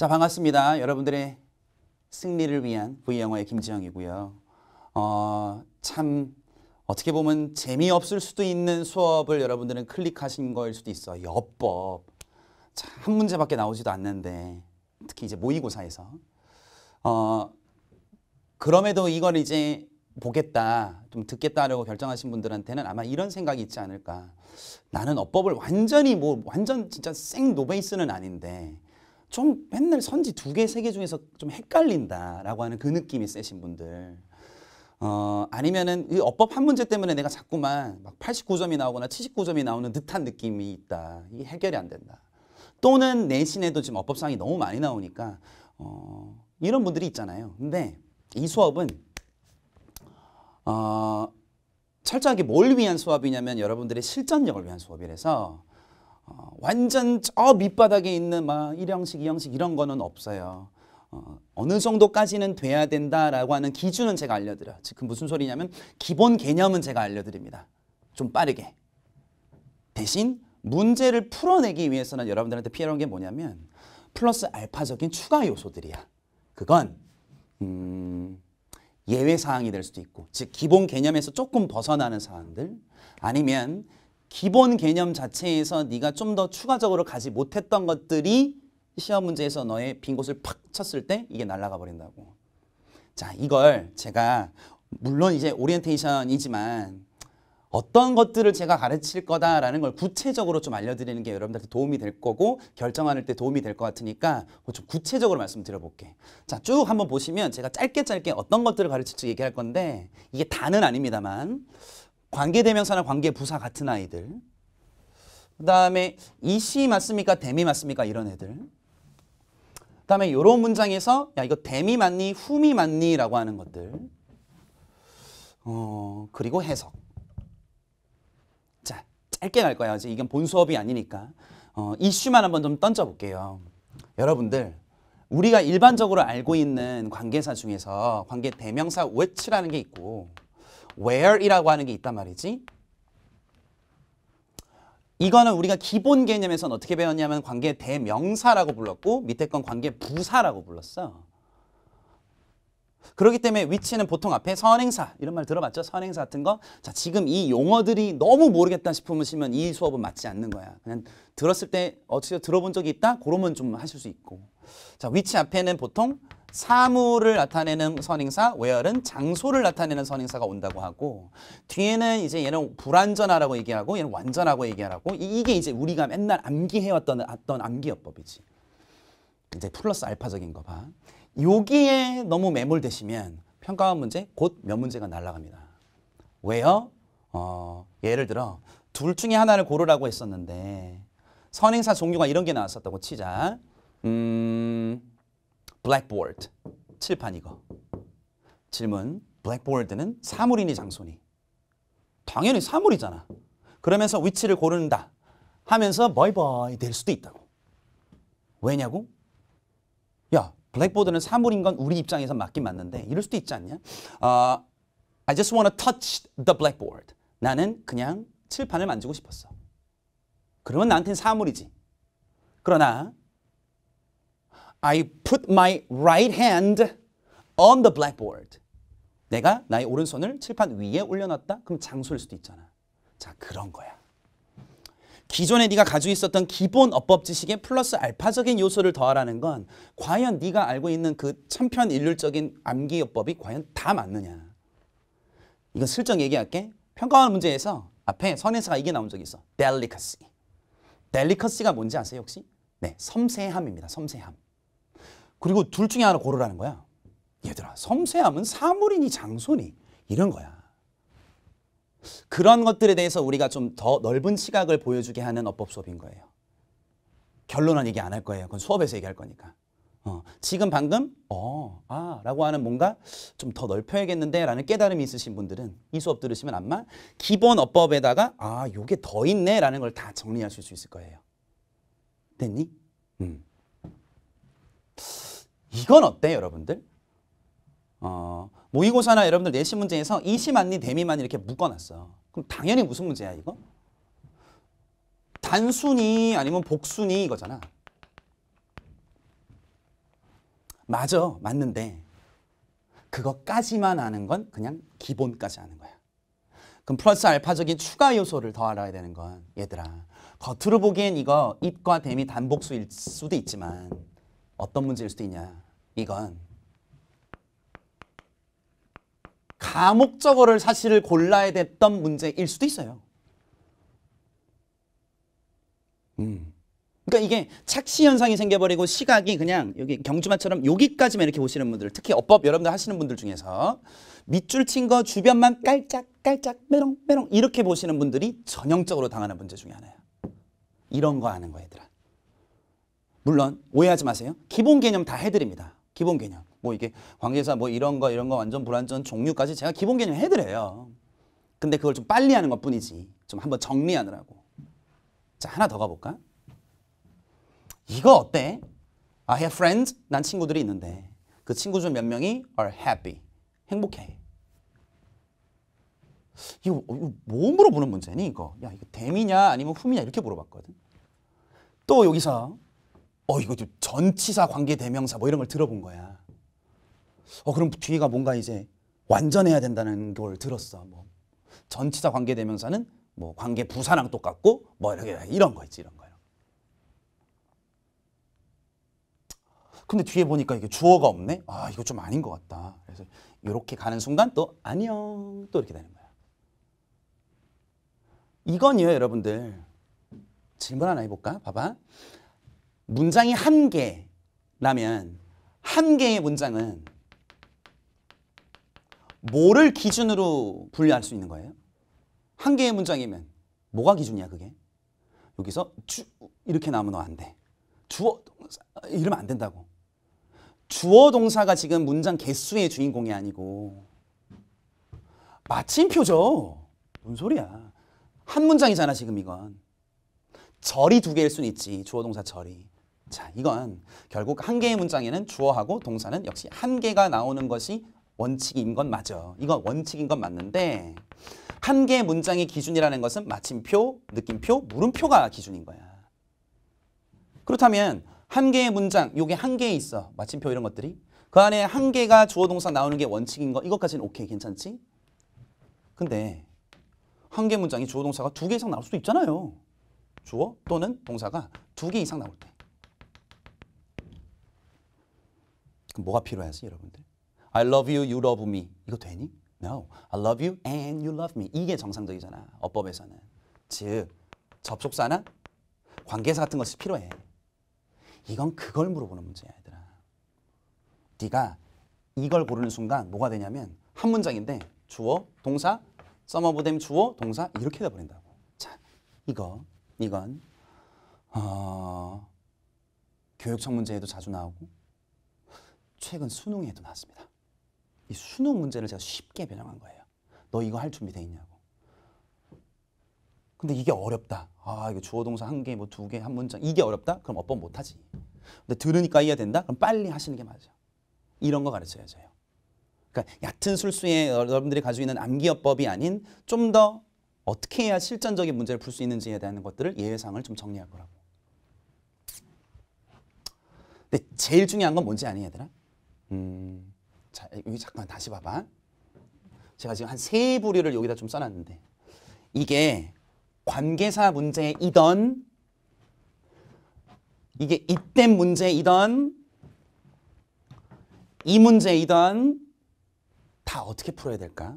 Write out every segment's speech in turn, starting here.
자 반갑습니다. 여러분들의 승리를 위한 V영어의 김지영이고요. 어, 참 어떻게 보면 재미없을 수도 있는 수업을 여러분들은 클릭하신 거일 수도 있어. 여법. 한 문제밖에 나오지도 않는데 특히 이제 모의고사에서 어, 그럼에도 이걸 이제 보겠다, 좀 듣겠다라고 결정하신 분들한테는 아마 이런 생각이 있지 않을까. 나는 어법을 완전히 뭐 완전 진짜 생 노베이스는 아닌데 좀 맨날 선지 두 개, 세 개 중에서 좀 헷갈린다라고 하는 그 느낌이 세신 분들. 어, 아니면은 이 어법 한 문제 때문에 내가 자꾸만 막 89점이 나오거나 79점이 나오는 듯한 느낌이 있다. 이게 해결이 안 된다. 또는 내신에도 지금 어법상이 너무 많이 나오니까 어, 이런 분들이 있잖아요. 근데 이 수업은 어, 철저하게 뭘 위한 수업이냐면 여러분들의 실전력을 위한 수업이라서 어, 완전 저 밑바닥에 있는 막 1형식, 2형식 이런 거는 없어요. 어, 어느 정도까지는 돼야 된다라고 하는 기준은 제가 알려드려요. 지금 그 무슨 소리냐면 기본 개념은 제가 알려드립니다. 좀 빠르게. 대신 문제를 풀어내기 위해서는 여러분들한테 필요한 게 뭐냐면 플러스 알파적인 추가 요소들이야. 그건 음, 예외 사항이 될 수도 있고 즉 기본 개념에서 조금 벗어나는 사항들 아니면 기본 개념 자체에서 네가 좀 더 추가적으로 가지 못했던 것들이 시험 문제에서 너의 빈 곳을 팍 쳤을 때 이게 날아가 버린다고. 자, 이걸 제가 물론 이제 오리엔테이션이지만 어떤 것들을 제가 가르칠 거다라는 걸 구체적으로 좀 알려드리는 게 여러분들한테 도움이 될 거고 결정하는 때 도움이 될 것 같으니까 좀 구체적으로 말씀드려볼게. 자, 쭉 한번 보시면 제가 짧게 짧게 어떤 것들을 가르칠지 얘기할 건데 이게 다는 아닙니다만 관계대명사나 관계부사 같은 아이들 그 다음에 이시 맞습니까? 데미 맞습니까? 이런 애들 그 다음에 이런 문장에서 야 이거 데미 맞니? 후미 맞니? 라고 하는 것들 어 그리고 해석 자 짧게 갈 거야 이제 이건 본 수업이 아니니까 어, 이슈만 한번 좀 던져볼게요 여러분들 우리가 일반적으로 알고 있는 관계사 중에서 관계 대명사 외치라는 게 있고 where이라고 하는 게 있단 말이지. 이거는 우리가 기본 개념에서는 어떻게 배웠냐면 관계 대명사라고 불렀고 밑에 건 관계 부사라고 불렀어. 그렇기 때문에 위치는 보통 앞에 선행사 이런 말 들어봤죠? 선행사 같은 거. 자 지금 이 용어들이 너무 모르겠다 싶으시면 이 수업은 맞지 않는 거야. 그냥 들었을 때 어떻게 들어본 적이 있다? 그러면 좀 하실 수 있고. 자 위치 앞에는 보통 사물을 나타내는 선행사, w h e 은 장소를 나타내는 선행사가 온다고 하고 뒤에는 이제 얘는 불완전하라고 얘기하고 얘는 완전하고 얘기하라고 이게 이제 우리가 맨날 암기해왔던 어떤 암기어법이지 이제 플러스 알파적인 거 봐. 여기에 너무 매몰되시면 평가원 문제 곧 몇 문제가 날라갑니다. 왜요? 어, 예를 들어 둘 중에 하나를 고르라고 했었는데 선행사 종류가 이런 게 나왔었다고 치자. 음, 블랙보드, 칠판 이거. 질문, 블랙보드는 사물이니 장소니? 당연히 사물이잖아. 그러면서 위치를 고른다 하면서 버이버이 될 수도 있다고. 왜냐고? 야, 블랙보드는 사물인 건 우리 입장에서 맞긴 맞는데 이럴 수도 있지 않냐? u 아, I just want to touch the blackboard. 나는 그냥 칠판을 만지고 싶었어. 그러면 나한테는 사물이지. 그러나 I put my right hand on the blackboard. 내가 나의 오른손을 칠판 위에 올려놨다? 그럼 장소일 수도 있잖아. 자, 그런 거야. 기존에 네가 가지고 있었던 기본 어법 지식에 플러스 알파적인 요소를 더하라는 건 과연 네가 알고 있는 그 천편일률적인 암기요법이 과연 다 맞느냐. 이거 슬쩍 얘기할게. 평가원 문제에서 앞에 선에서가 이게 나온 적이 있어. delicacy. delicacy가 뭔지 아세요 혹시? 네, 섬세함입니다. 섬세함. 그리고 둘 중에 하나 고르라는 거야. 얘들아, 섬세함은 사물이니 장소니 이런 거야. 그런 것들에 대해서 우리가 좀 더 넓은 시각을 보여주게 하는 어법 수업인 거예요. 결론은 얘기 안 할 거예요. 그건 수업에서 얘기할 거니까. 어, 지금 방금 어, 아 라고 하는 뭔가 좀 더 넓혀야겠는데 라는 깨달음이 있으신 분들은 이 수업 들으시면 아마 기본 어법에다가 아 요게 더 있네 라는 걸 다 정리하실 수 있을 거예요. 됐니? 음. 이건 어때 여러분들? 어, 모의고사나 여러분들 내신 문제에서 이시만니 대미만 이렇게 묶어놨어. 그럼 당연히 무슨 문제야 이거? 단순히 아니면 복순이 이거잖아. 맞아 맞는데 그것까지만 아는 건 그냥 기본까지 아는 거야. 그럼 플러스 알파적인 추가 요소를 더 알아야 되는 건 얘들아 겉으로 보기엔 이거 입과 대미 단복수일 수도 있지만 어떤 문제일 수도 있냐 이건 감옥적어를 사실을 골라야 됐던 문제일 수도 있어요. 음. 그러니까 이게 착시 현상이 생겨버리고 시각이 그냥 여기 경주만처럼 여기까지만 이렇게 보시는 분들 특히 어법 여러분들 하시는 분들 중에서 밑줄 친 거 주변만 깔짝깔짝 메롱메롱 이렇게 보시는 분들이 전형적으로 당하는 문제 중에 하나예요. 이런 거 아는 거 얘들아. 물론 오해하지 마세요. 기본 개념 다 해드립니다. 기본 개념. 뭐 이게 관계사 뭐 이런 거 이런 거 완전 불완전 종류까지 제가 기본 개념 해드려요. 근데 그걸 좀 빨리 하는 것 뿐이지. 좀 한번 정리하느라고. 자 하나 더 가볼까? 이거 어때? I have friends. 난 친구들이 있는데 그 친구 중 몇 명이 are happy. 행복해. 이거, 어, 이거 뭐 물어보는 문제니 이거? 야 이거 대미냐 아니면 후미냐 이렇게 물어봤거든. 또 여기서 어 이거 전치사 관계 대명사 뭐 이런 걸 들어본 거야. 어 그럼 뒤가 뭔가 이제 완전해야 된다는 걸 들었어. 뭐 전치사 관계 대명사는 뭐 관계 부사랑 똑같고 뭐 이렇게 이런 거 있지 이런 거요. 근데 뒤에 보니까 이게 주어가 없네. 아 이거 좀 아닌 것 같다. 그래서 이렇게 가는 순간 또 안녕 또 이렇게 되는 거야. 이건요 여러분들 질문 하나 해볼까? 봐봐. 문장이 한 개라면 한 개의 문장은 뭐를 기준으로 분류할 수 있는 거예요? 한 개의 문장이면 뭐가 기준이야 그게? 여기서 주 이렇게 나오면 안 돼. 주어 동사 이러면 안 된다고. 주어 동사가 지금 문장 개수의 주인공이 아니고 마침표죠. 뭔 소리야. 한 문장이잖아 지금 이건. 절이 두 개일 순 있지. 주어 동사 절이. 자 이건 결국 한 개의 문장에는 주어하고 동사는 역시 한 개가 나오는 것이 원칙인 건 맞아. 이건 원칙인 건 맞는데 한 개의 문장의 기준이라는 것은 마침표, 느낌표, 물음표가 기준인 거야. 그렇다면 한 개의 문장, 요게 한 개에 있어. 마침표 이런 것들이. 그 안에 한 개가 주어 동사 나오는 게 원칙인 거. 이것까지는 오케이, 괜찮지? 근데 한개 문장이 주어 동사가 두 개 이상 나올 수도 있잖아요. 주어 또는 동사가 두 개 이상 나올 때. 그럼 뭐가 필요하지, 여러분들? I love you, you love me. 이거 되니? No. I love you and you love me. 이게 정상적이잖아. 어법에서는. 즉, 접속사나 관계사 같은 것이 필요해. 이건 그걸 물어보는 문제야, 얘들아. 네가 이걸 고르는 순간 뭐가 되냐면 한 문장인데 주어, 동사, 써머브댐 주어, 동사 이렇게 돼버린다고. 자, 이거, 이건 어, 교육청 문제에도 자주 나오고 최근 수능에도 나왔습니다. 이 수능 문제를 제가 쉽게 변형한 거예요. 너 이거 할 준비 돼 있냐고. 근데 이게 어렵다. 아, 이거 주어 동사 한 개, 뭐 두 개, 한 문장. 이게 어렵다? 그럼 어법 못 하지. 근데 들으니까 이해된다? 그럼 빨리 하시는 게 맞아. 이런 거 가르쳐야죠. 그러니까 얕은 술수에 여러분들이 가지고 있는 암기어법이 아닌 좀 더 어떻게 해야 실전적인 문제를 풀 수 있는지에 대한 것들을 예상을좀 정리할 거라고. 근데 제일 중요한 건 뭔지 아니 얘들아? 음, 자, 여기 잠깐 다시 봐봐. 제가 지금 한 세 부류를 여기다 좀 써놨는데 이게 관계사 문제이던 이게 입된 문제이던 이 문제이던 다 어떻게 풀어야 될까?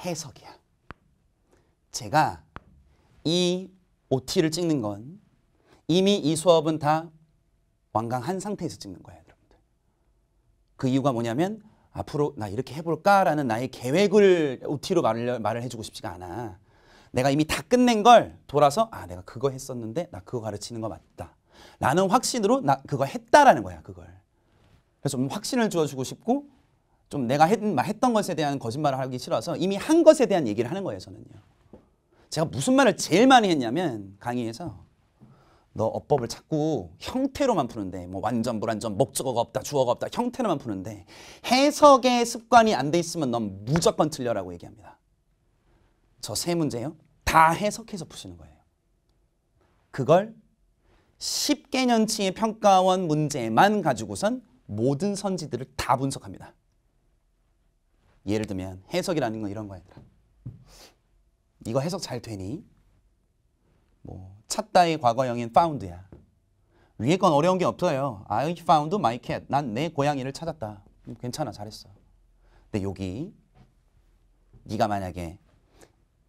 해석이야. 제가 이 OT를 찍는 건 이미 이 수업은 다 완강한 상태에서 찍는 거예요. 여러분들. 그 이유가 뭐냐면 앞으로 나 이렇게 해볼까라는 나의 계획을 OT로 말을, 말을 해주고 싶지가 않아. 내가 이미 다 끝낸 걸 돌아서 아 내가 그거 했었는데 나 그거 가르치는 거 맞다. 라는 확신으로 나 그거 했다라는 거야 그걸. 그래서 좀 확신을 주어주고 싶고 좀 내가 했, 했던 것에 대한 거짓말을 하기 싫어서 이미 한 것에 대한 얘기를 하는 거예요 저는요. 제가 무슨 말을 제일 많이 했냐면 강의에서 너 어법을 자꾸 형태로만 푸는데 뭐 완전 불완전 목적어가 없다 주어가 없다 형태로만 푸는데 해석의 습관이 안 돼 있으면 넌 무조건 틀려라고 얘기합니다. 저 세 문제요. 다 해석해서 푸시는 거예요. 그걸 10개년치의 평가원 문제만 가지고선 모든 선지들을 다 분석합니다. 예를 들면 해석이라는 건 이런 거야. 이거 해석 잘 되니? 뭐 찾다의 과거형인 found야. 위에 건 어려운 게 없어요. I 아, found my cat. 난 내 고양이를 찾았다. 음, 괜찮아, 잘했어. 근데 여기 네가 만약에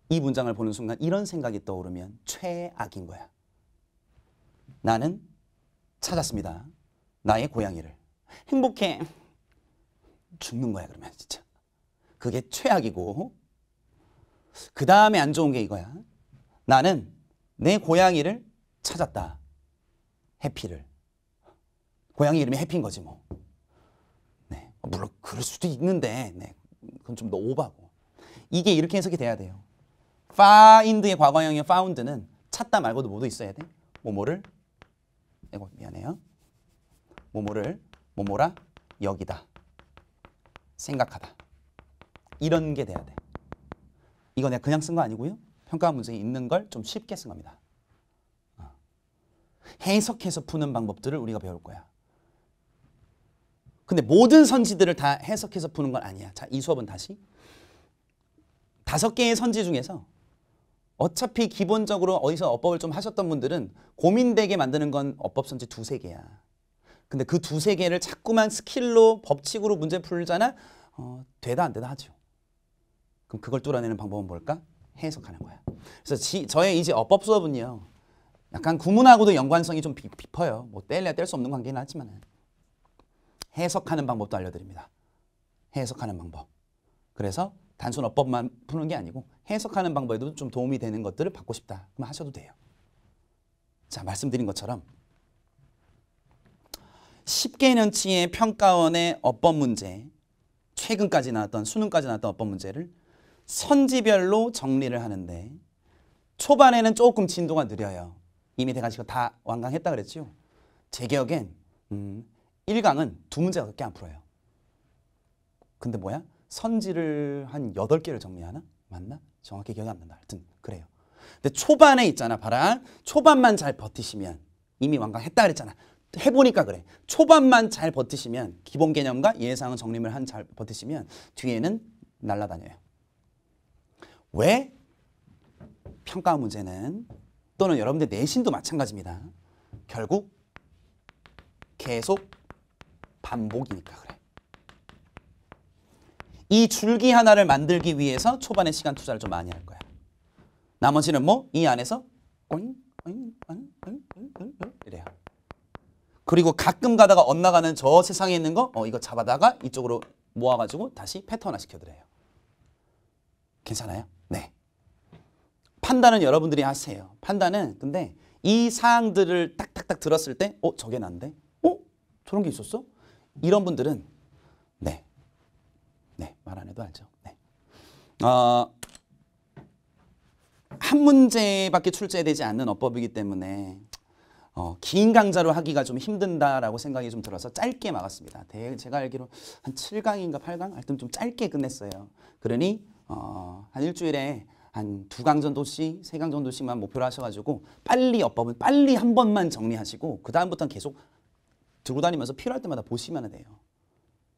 이 문장을 보는 순간 이런 생각이 떠오르면 최악인 거야. 나는 찾았습니다. 나의 고양이를. 행복해. 죽는 거야, 그러면 진짜. 그게 최악이고 그 다음에 안 좋은 게 이거야. 나는 내 고양이를 찾았다. 해피를. 고양이 이름이 해피인 거지 뭐. 네. 물론 그럴 수도 있는데 네. 그건 좀더 오바고. 이게 이렇게 해석이 돼야 돼요. find의 과거형의 found는 찾다 말고도 뭐도 있어야 돼. 뭐뭐를 이거 미안해요. 뭐뭐를 뭐뭐라 여기다. 생각하다. 이런 게 돼야 돼. 이거 내가 그냥 쓴 거 아니고요. 평가 문제에 있는 걸 좀 쉽게 쓴 겁니다. 어. 해석해서 푸는 방법들을 우리가 배울 거야. 근데 모든 선지들을 다 해석해서 푸는 건 아니야. 자, 이 수업은 다시. 다섯 개의 선지 중에서 어차피 기본적으로 어디서 어법을 좀 하셨던 분들은 고민되게 만드는 건 어법 선지 두세 개야. 근데 그 두세 개를 자꾸만 스킬로 법칙으로 문제 풀잖아. 어, 되다 안 되다 하죠. 그럼 그걸 뚫어내는 방법은 뭘까? 해석하는 거야. 그래서 지, 저의 이제 어법 수업은요. 약간 구문하고도 연관성이 좀 깊어요. 뭐 뗄래야 뗄 수 없는 관계긴 하지만 해석하는 방법도 알려드립니다. 해석하는 방법. 그래서 단순 어법만 푸는 게 아니고 해석하는 방법에도 좀 도움이 되는 것들을 받고 싶다. 그럼 하셔도 돼요. 자, 말씀드린 것처럼 10개년치의 평가원의 어법 문제, 최근까지 나왔던 수능까지 나왔던 어법 문제를 선지별로 정리를 하는데 초반에는 조금 진도가 느려요. 이미 대가지고 다 완강했다 그랬죠. 제 기억엔 음, 1강은 두 문제밖에 안 풀어요. 근데 뭐야? 선지를 한 8개를 정리하나? 맞나? 정확히 기억이 안 난다. 하여튼 그래요. 근데 초반에 있잖아 봐라. 초반만 잘 버티시면 이미 완강했다 그랬잖아. 해보니까 그래. 초반만 잘 버티시면 기본 개념과 예상은 정리를 한 잘 버티시면 뒤에는 날라다녀요 왜? 평가 문제는 또는 여러분들 내신도 마찬가지입니다. 결국 계속 반복이니까 그래. 이 줄기 하나를 만들기 위해서 초반에 시간 투자를 좀 많이 할 거야. 나머지는 뭐? 이 안에서 이래요. 그리고 가끔 가다가 엇나가는 저 세상에 있는 거 어, 이거 잡아다가 이쪽으로 모아가지고 다시 패턴화 시켜드려요. 괜찮아요? 네. 판단은 여러분들이 하세요. 판단은 근데 이 사항들을 딱딱딱 들었을 때 어? 저게 난데? 어? 저런 게 있었어? 이런 분들은 네. 네. 말 안 해도 알죠. 네. 어, 한 문제밖에 출제되지 않는 어법이기 때문에 어, 긴 강좌로 하기가 좀 힘든다라고 생각이 좀 들어서 짧게 막았습니다. 대, 제가 알기로 한 7강인가 8강? 하여튼 좀 짧게 끝냈어요. 그러니 어, 한 일주일에 한 두 강 정도씩, 세 강 정도씩만 목표로 하셔가지고 빨리 어법은 빨리 한 번만 정리하시고 그 다음부터는 계속 들고 다니면서 필요할 때마다 보시면 돼요.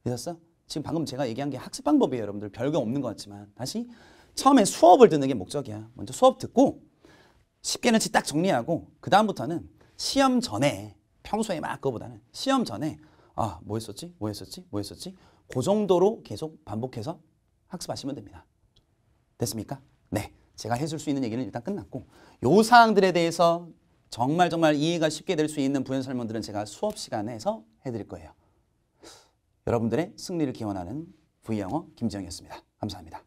되셨어? 지금 방금 제가 얘기한 게 학습 방법이에요, 여러분들. 별거 없는 것 같지만 다시 처음에 수업을 듣는 게 목적이야. 먼저 수업 듣고 쉽게 는치 딱 정리하고 그 다음부터는 시험 전에 평소에 막 그거보다는 시험 전에 아, 뭐 했었지? 뭐 했었지? 뭐 했었지? 그 정도로 계속 반복해서 학습하시면 됩니다. 됐습니까? 네. 제가 해줄 수 있는 얘기는 일단 끝났고 요 사항들에 대해서 정말 정말 이해가 쉽게 될 수 있는 부연 설명들은 제가 수업 시간에서 해드릴 거예요. 여러분들의 승리를 기원하는 V영어 김지영이었습니다. 감사합니다.